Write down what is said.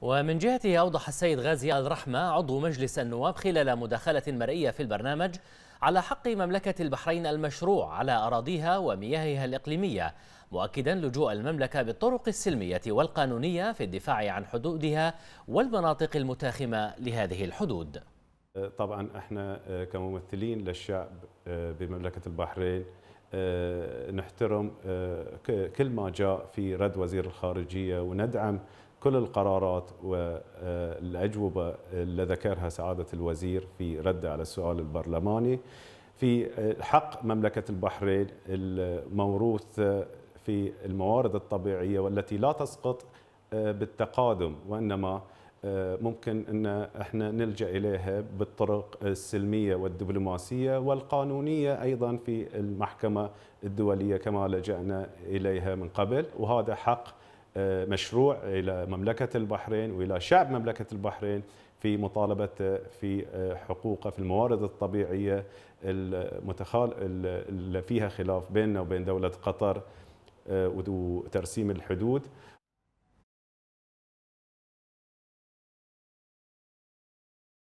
ومن جهته أوضح السيد غازي الرحمة عضو مجلس النواب خلال مداخلة مرئية في البرنامج على حق مملكة البحرين المشروع على أراضيها ومياهها الإقليمية مؤكدا لجوء المملكة بالطرق السلمية والقانونية في الدفاع عن حدودها والمناطق المتاخمة لهذه الحدود طبعا احنا كممثلين للشعب آه، بمملكة البحرين آه، نحترم آه، كل ما جاء في رد وزير الخارجية وندعم كل القرارات والأجوبة آه، اللي ذكرها سعادة الوزير في رد على السؤال البرلماني في آه، حق مملكة البحرين الموروث في الموارد الطبيعية والتي لا تسقط آه، بالتقادم وإنما ممكن ان احنا نلجا اليها بالطرق السلميه والدبلوماسيه والقانونيه ايضا في المحكمه الدوليه كما لجانا اليها من قبل وهذا حق آه، مشروع الى مملكه البحرين والى شعب مملكه البحرين في مطالبته آه، في آه، حقوقه في الموارد الطبيعيه المتخال اللي فيها خلاف بيننا وبين دوله قطر وترسيم الحدود